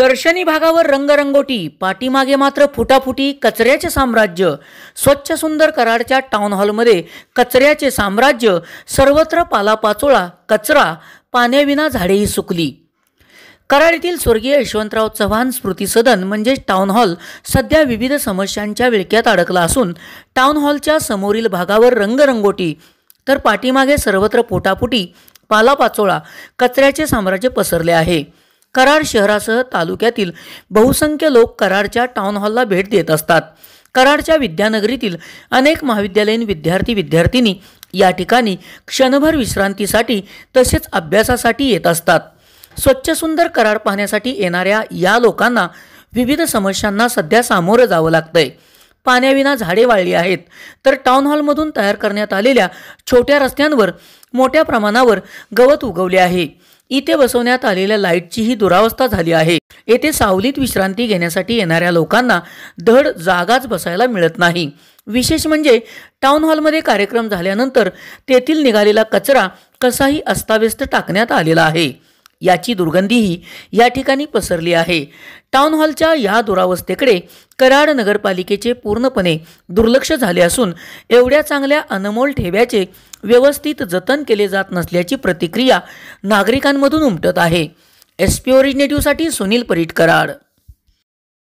दर्शनी भागावर रंगरंगोटी पाठीमागे मात्र फुटाफुटी कचऱ्याचे साम्राज्य स्वच्छ सुंदर कराडच्या टाउन हॉलमध्ये कचऱ्याचे साम्राज्य सर्वत्र पालापाचोळा कचरा पाण्याविना झाडेही सुकली कराड येथील स्वर्गीय यशवंतराव चव्हाण स्मृती सदन म्हणजेच टाउन हॉल सध्या विविध समस्यांच्या विळक्यात अडकला असून टाउन हॉलच्या समोरील भागावर रंगरंगोटी तर पाठीमागे सर्वत्र पोटापुटी पालापाचोळा कचऱ्याचे साम्राज्य पसरले आहे कराड शहरासह तालुक्यातील बहुसंख्य लोक कराडच्या टाउन हॉलला भेट देत असतात कराडच्या विद्यानगरीतील अनेक महाविद्यालयीन विद्यार्थी विद्यार्थिनी या ठिकाणी क्षणभर विश्रांतीसाठी तसेच अभ्यासासाठी येत असतात स्वच्छ सुंदर कराड पाहण्यासाठी येणाऱ्या या लोकांना विविध समस्यांना सध्या सामोरं जावं लागतंय पाण्याविना झाडे वाळली आहेत तर टाउन हॉलमधून तयार करण्यात आलेल्या छोट्या रस्त्यांवर मोठ्या प्रमाणावर गवत उगवले आहे इथे बसवण्यात आलेल्या ही दुरावस्था झाली आहे येथे सावलीत विश्रांती घेण्यासाठी येणाऱ्या लोकांना धड जागाच बसायला मिळत नाही विशेष म्हणजे टाउन हॉलमध्ये कार्यक्रम झाल्यानंतर तेथील निघालेला कचरा कसाही अस्ताव्यस्त टाकण्यात आलेला आहे याची दुर्गंधीही या ठिकाणी पसरली आहे टाउन हॉलच्या या दुरावस्थेकडे कराड नगरपालिकेचे पूर्णपणे दुर्लक्ष झाले असून एवढ्या चांगल्या अनमोल ठेव्याचे व्यवस्थित जतन केले जात नसल्याची प्रतिक्रिया नागरिकांमधून उमटत आहे एस पी ओरिजिनेटिव्हसाठी सुनील परीट कराड